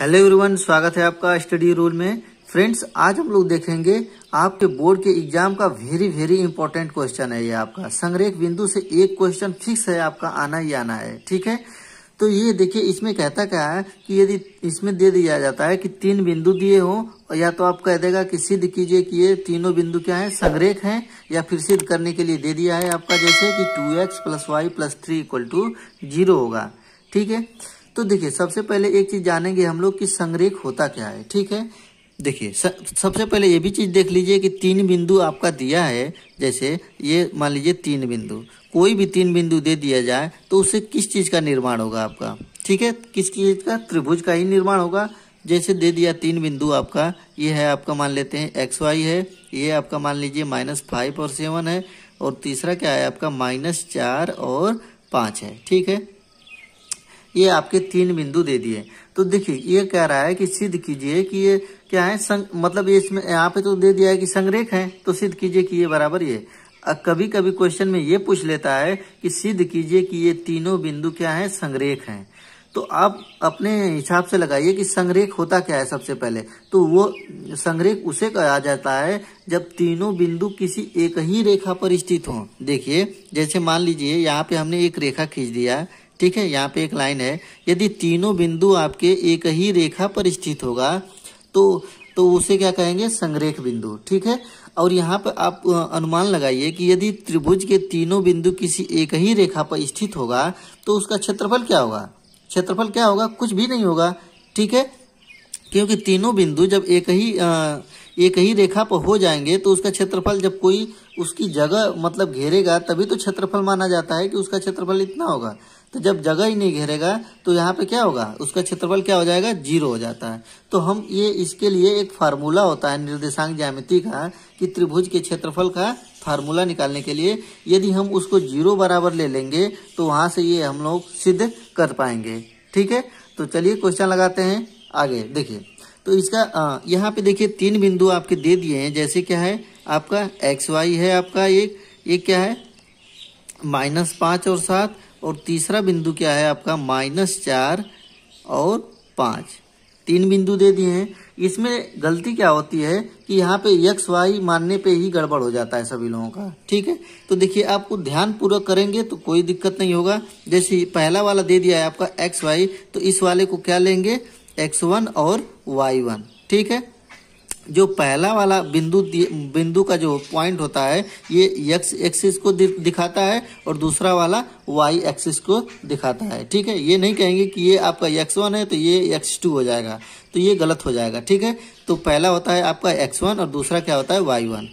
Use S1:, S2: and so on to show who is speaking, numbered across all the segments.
S1: hello everyone स्वागत है आपका स्टडी रूल में फ्रेंड्स आज हम लोग देखेंगे आपके बोर्ड के एग्जाम का वेरी वेरी इंपॉर्टेंट क्वेश्चन है ये आपका संग्रेख बिंदु से एक क्वेश्चन फिक्स है आपका आना ही आना है ठीक है तो ये देखिए इसमें कहता क्या है कि यदि इसमें दे दिया जाता है कि तीन बिंदु दिए हो या तो आप कह देगा कि सिद्ध कीजिए कि ये तीनों बिंदु क्या है संग्रेख हैं या फिर सिद्ध करने के लिए दे दिया है आपका जैसे कि two x plus Y plus three equal to zero होगा ठीक है तो देखिए सबसे पहले एक चीज जानेंगे हम लोग कि संग्रेख होता क्या है ठीक है देखिए सबसे पहले ये भी चीज़ देख लीजिए कि तीन बिंदु आपका दिया है जैसे ये मान लीजिए तीन बिंदु कोई भी तीन बिंदु दे दिया जाए तो उससे किस चीज़ का निर्माण होगा आपका ठीक है किस चीज़ का त्रिभुज का ही निर्माण होगा जैसे दे दिया तीन बिंदु आपका ये है आपका मान लेते हैं एक्स वाई है ये आपका मान लीजिए माइनस फाइव और सेवन है और तीसरा क्या है आपका माइनस चार और पाँच है ठीक है ये आपके तीन बिंदु दे दिए तो देखिए ये कह रहा है कि सिद्ध कीजिए कि ये क्या है संग, मतलब ये इसमें यहाँ पे तो दे दिया है कि संग्रेख है तो सिद्ध कीजिए कि ये बराबर ये कभी कभी क्वेश्चन में ये पूछ लेता है कि सिद्ध कीजिए कि ये तीनों बिंदु क्या है संग्रेख हैं तो आप अपने हिसाब से लगाइए कि संग्रेख होता क्या है सबसे पहले तो वो संग्रेख उसे कहा जाता है जब तीनों बिंदु किसी एक ही रेखा पर स्थित हों देखिए जैसे मान लीजिए यहाँ पे हमने एक रेखा खींच दिया ठीक है यहाँ पे एक लाइन है यदि तीनों बिंदु आपके एक ही रेखा पर स्थित होगा तो तो उसे क्या कहेंगे संग्रेख बिंदु ठीक है और यहाँ पर आप अनुमान लगाइए कि यदि त्रिभुज के तीनों बिंदु किसी एक ही रेखा पर स्थित होगा तो उसका क्षेत्रफल क्या होगा क्षेत्रफल क्या होगा कुछ भी नहीं होगा ठीक है क्योंकि तीनों बिंदु जब एक ही आ, एक ही रेखा पर हो जाएंगे तो उसका क्षेत्रफल जब कोई उसकी जगह मतलब घेरेगा तभी तो क्षेत्रफल माना जाता है कि उसका क्षेत्रफल इतना होगा तो जब जगह ही नहीं घेरेगा तो यहाँ पे क्या होगा उसका क्षेत्रफल क्या हो जाएगा जीरो हो जाता है तो हम ये इसके लिए एक फार्मूला होता है निर्देशांक ज्यामिति का कि त्रिभुज के क्षेत्रफल का फार्मूला निकालने के लिए यदि हम उसको जीरो बराबर ले लेंगे तो वहाँ से ये हम लोग सिद्ध कर पाएंगे ठीक है तो चलिए क्वेश्चन लगाते हैं आगे देखिए तो इसका यहाँ पे देखिए तीन बिंदु आपके दे दिए हैं जैसे क्या है आपका एक्स वाई है आपका एक ये क्या है माइनस पाँच और सात और तीसरा बिंदु क्या है आपका माइनस चार और पाँच तीन बिंदु दे दिए हैं इसमें गलती क्या होती है कि यहाँ पे यक्स वाई मानने पे ही गड़बड़ हो जाता है सभी लोगों का ठीक है तो देखिए आपको ध्यान पूर्वक करेंगे तो कोई दिक्कत नहीं होगा जैसे पहला वाला दे दिया है आपका एक्स वाई तो इस वाले को क्या लेंगे एक्स वन और वाई वन ठीक है जो पहला वाला बिंदु बिंदु का जो पॉइंट होता है ये यक्स एक्सिस को दिखाता है और दूसरा वाला वाई एक्सिस को दिखाता है ठीक है ये नहीं कहेंगे कि ये आपका यक्स वन है तो ये एक्स टू हो जाएगा तो ये गलत हो जाएगा ठीक है तो पहला होता है आपका एक्स वन और दूसरा क्या होता है वाई वन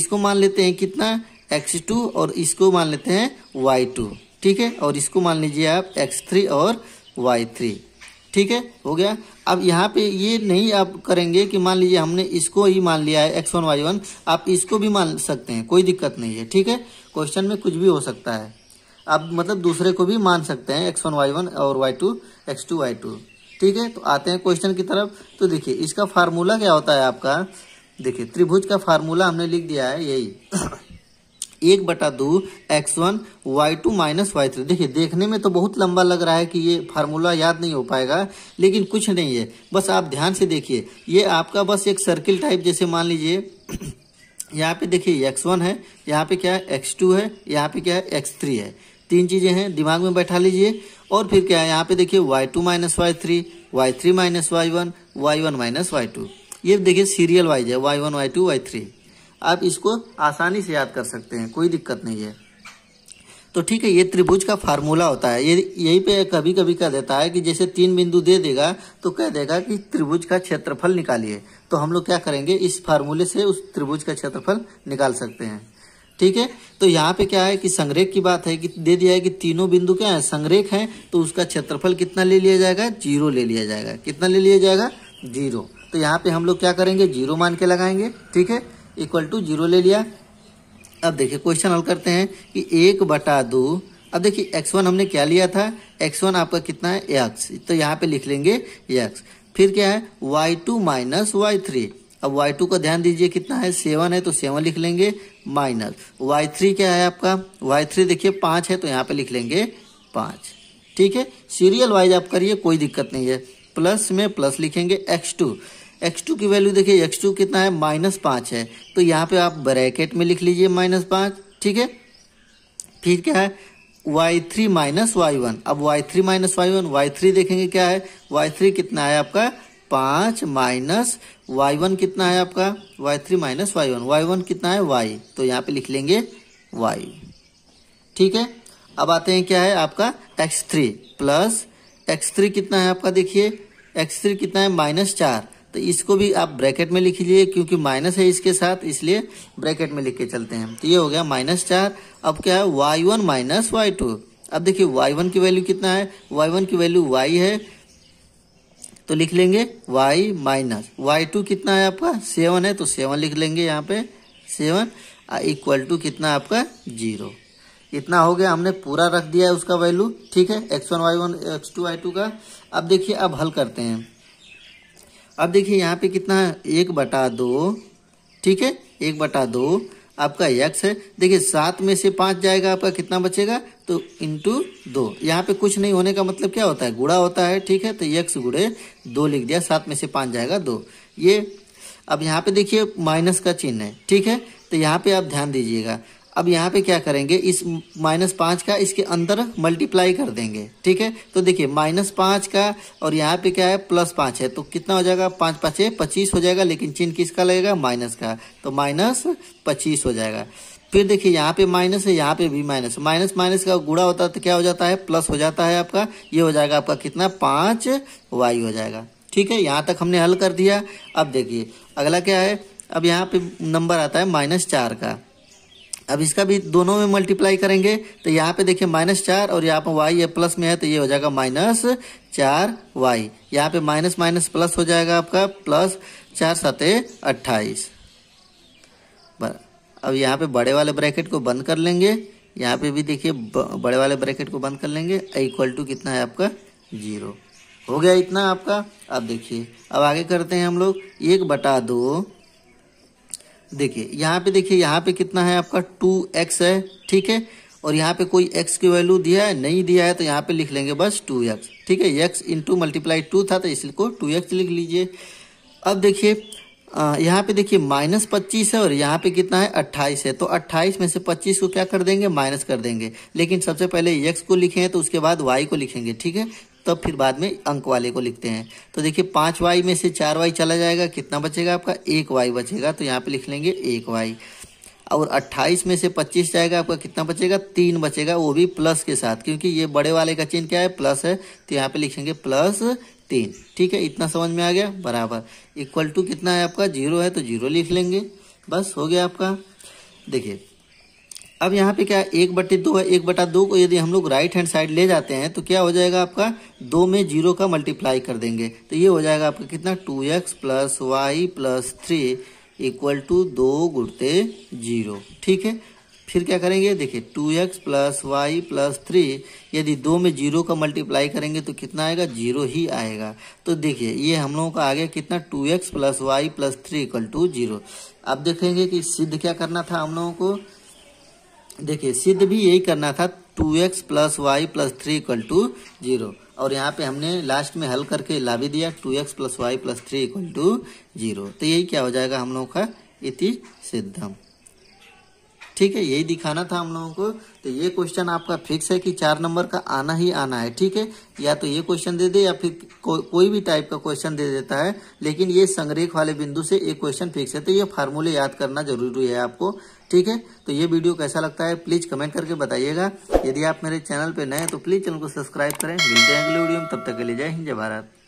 S1: इसको मान लेते हैं कितना एक्स टू और इसको मान लेते हैं वाई टू ठीक है और इसको मान लीजिए आप एक्स थ्री और वाई थ्री ठीक है हो गया अब यहाँ पे ये नहीं आप करेंगे कि मान लीजिए हमने इसको ही मान लिया है एक्स वन वाई वन आप इसको भी मान सकते हैं कोई दिक्कत नहीं है ठीक है क्वेश्चन में कुछ भी हो सकता है आप मतलब दूसरे को भी मान सकते हैं एक्स वन वाई वन और Y two X two Y two ठीक है तो आते हैं क्वेश्चन की तरफ तो देखिए इसका फार्मूला क्या होता है आपका देखिए त्रिभुज का फार्मूला हमने लिख दिया है यही एक बटा दो X one Y two minus Y three देखिए देखने में तो बहुत लंबा लग रहा है कि ये फार्मूला याद नहीं हो पाएगा लेकिन कुछ नहीं है बस आप ध्यान से देखिए ये आपका बस एक सर्किल टाइप जैसे मान लीजिए यहाँ पे देखिए एक्स वन है यहाँ पे क्या है एक्स टू है यहाँ पे क्या है एक्स थ्री है तीन चीज़ें हैं दिमाग में बैठा लीजिए और फिर क्या है यहाँ पे देखिए Y two minus Y three Y three minus Y one Y one minus Y two ये देखिए सीरियल वाइज है Y one Y two Y three आप इसको आसानी से याद कर सकते हैं कोई दिक्कत नहीं है तो ठीक है ये त्रिभुज का फार्मूला होता है ये यही पे कभी कभी कह देता है कि जैसे तीन बिंदु दे देगा तो कह देगा कि त्रिभुज का क्षेत्रफल निकालिए तो हम लोग क्या करेंगे इस फार्मूले से उस त्रिभुज का क्षेत्रफल निकाल सकते हैं ठीक है तो यहाँ पे क्या है कि संग्रेक की बात है कि दे दिया है कि तीनों बिंदु क्या है संग्रेक है तो उसका क्षेत्रफल कितना ले लिया जाएगा जीरो ले लिया जाएगा कितना ले लिया जाएगा जीरो तो यहाँ पे हम लोग क्या करेंगे जीरो मान के लगाएंगे ठीक है इक्वल टू जीरो ले लिया अब देखिए क्वेश्चन हल करते हैं कि एक बटा दो अब देखिए एक्स वन हमने क्या लिया था एक्स वन आपका कितना है एक्स तो यहाँ पे लिख लेंगे एक्स फिर क्या है Y two minus Y three अब वाई टू का ध्यान दीजिए कितना है सेवन है तो सेवन लिख लेंगे माइनस वाई थ्री क्या है आपका वाई थ्री देखिए पाँच है तो यहाँ पे लिख लेंगे पाँच ठीक है सीरियल वाइज आप करिए कोई दिक्कत नहीं है प्लस में प्लस लिखेंगे एक्स टू एक्स टू की वैल्यू देखिए एक्स टू कितना है माइनस पाँच है तो यहाँ पे आप ब्रैकेट में लिख लीजिए माइनस पाँच ठीक है फिर क्या है Y three minus Y one अब Y three minus Y one Y three देखेंगे क्या है वाई थ्री कितना है आपका पाँच माइनस वाई वन कितना है आपका Y three minus Y one Y one कितना है वाई तो यहाँ पे लिख लेंगे वाई ठीक है अब आते हैं क्या है आपका X three plus X three कितना है आपका देखिए एक्स थ्री कितना है माइनस चार तो इसको भी आप ब्रैकेट में लिख लीजिए क्योंकि माइनस है इसके साथ इसलिए ब्रैकेट में लिख के चलते हैं तो ये हो गया माइनस चार अब क्या है Y one minus Y two अब देखिए वाई वन की वैल्यू कितना है वाई वन की वैल्यू वाई है तो लिख लेंगे वाई माइनस वाई टू कितना है आपका सेवन है तो सेवन लिख लेंगे यहाँ पे सेवन इक्वल टू कितना आपका जीरो इतना हो गया हमने पूरा रख दिया है उसका वैल्यू ठीक है X one Y one X two Y two का अब देखिए अब हल करते हैं अब देखिए यहाँ पे कितना है एक बटा दो ठीक है एक बटा दो आपका यक्स है देखिए सात में से पाँच जाएगा आपका कितना बचेगा तो इंटू दो यहाँ पे कुछ नहीं होने का मतलब क्या होता है गुड़ा होता है ठीक है तो यक्स गुड़े दो लिख दिया सात में से पाँच जाएगा दो ये अब यहाँ पे देखिए माइनस का चिन्ह है ठीक है तो यहाँ पे आप ध्यान दीजिएगा अब यहाँ पे क्या करेंगे इस माइनस पाँच का इसके अंदर मल्टीप्लाई कर देंगे ठीक है तो देखिए माइनस पाँच का और यहाँ पे क्या है प्लस पाँच है तो कितना हो जाएगा पाँच है पच्चीस हो जाएगा लेकिन चिन्ह किसका लगेगा माइनस का तो माइनस पच्चीस हो जाएगा फिर देखिए यहाँ पे माइनस है यहाँ पे भी माइनस माइनस माइनस का गुड़ा होता है तो क्या हो जाता है प्लस हो जाता है आपका ये हो जाएगा आपका कितना पाँच वाई हो जाएगा ठीक है यहाँ तक हमने हल कर दिया अब देखिए अगला क्या है अब यहाँ पे नंबर आता है माइनस चार का अब इसका भी दोनों में मल्टीप्लाई करेंगे तो यहाँ पे देखिए माइनस चार और यहाँ पर वाई ये प्लस में है तो ये हो जाएगा माइनस चार वाई यहाँ पे माइनस माइनस प्लस हो जाएगा आपका प्लस चार सते अट्ठाईस अब यहाँ पे बड़े वाले ब्रैकेट को बंद कर लेंगे यहाँ पे भी देखिए बड़े वाले ब्रैकेट को बंद कर लेंगे इक्वल टू कितना है आपका जीरो हो गया इतना आपका अब देखिए अब आगे करते हैं हम लोग एक बटा दो देखिए यहाँ पे देखिए यहाँ पे कितना है आपका टू एक्स है ठीक है और यहाँ पे कोई एक्स की वैल्यू दिया है नहीं दिया है तो यहाँ पे लिख लेंगे बस टू एक्स ठीक है एक्स इंटू मल्टीप्लाई टू था तो इसको टू एक्स लिख लीजिए अब देखिए यहाँ पे देखिए माइनस पच्चीस है और यहाँ पे कितना है अट्ठाईस है तो अट्ठाईस में से पच्चीस को क्या कर देंगे माइनस कर देंगे लेकिन सबसे पहले एक्स को लिखें तो उसके बाद वाई को लिखेंगे ठीक है तब फिर बाद में अंक वाले को लिखते हैं तो देखिए पाँच वाई में से चार वाई चला जाएगा कितना बचेगा आपका एक वाई बचेगा तो यहाँ पे लिख लेंगे एक वाई और अट्ठाईस में से पच्चीस जाएगा आपका कितना बचेगा तीन बचेगा वो भी प्लस के साथ क्योंकि ये बड़े वाले का चिन्ह क्या है प्लस है तो यहाँ पर लिखेंगे प्लस तीन ठीक है इतना समझ में आ गया बराबर इक्वल टू कितना है आपका जीरो है तो जीरो लिख लेंगे बस हो गया आपका देखिए अब यहाँ पे क्या एक बटे दो है एक बटा दो को यदि हम लोग राइट हैंड साइड ले जाते हैं तो क्या हो जाएगा आपका दो में जीरो का मल्टीप्लाई कर देंगे तो ये हो जाएगा आपका कितना two x plus Y plus three equal to दो गुड़ते जीरो ठीक है फिर क्या करेंगे देखिए two x plus Y plus three यदि दो में जीरो का मल्टीप्लाई करेंगे तो कितना आएगा जीरो ही आएगा तो देखिए ये हम लोगों का आ गया कितना two x plus Y plus three equal to zero अब देखेंगे कि सिद्ध क्या करना था हम लोगों को देखिए सिद्ध भी यही करना था two x plus Y plus three equal to zero और यहाँ पे हमने लास्ट में हल करके ला भी दिया two x plus Y plus three equal to zero तो यही क्या हो जाएगा हम लोगों का इति सिद्धम ठीक है यही दिखाना था हम लोगों को तो ये क्वेश्चन आपका फिक्स है कि चार नंबर का आना ही आना है ठीक है या तो ये क्वेश्चन दे दे या फिर को, कोई भी टाइप का क्वेश्चन दे देता है लेकिन ये संग्रेख वाले बिंदु से एक क्वेश्चन फिक्स है तो ये फार्मूले याद करना जरूरी है आपको ठीक है तो ये वीडियो कैसा लगता है प्लीज कमेंट करके बताइएगा यदि आप मेरे चैनल पर नए तो प्लीज चैनल को सब्सक्राइब करें मिलते हैं अगले वीडियो में तब तक के लिए जय हिंद जय भारत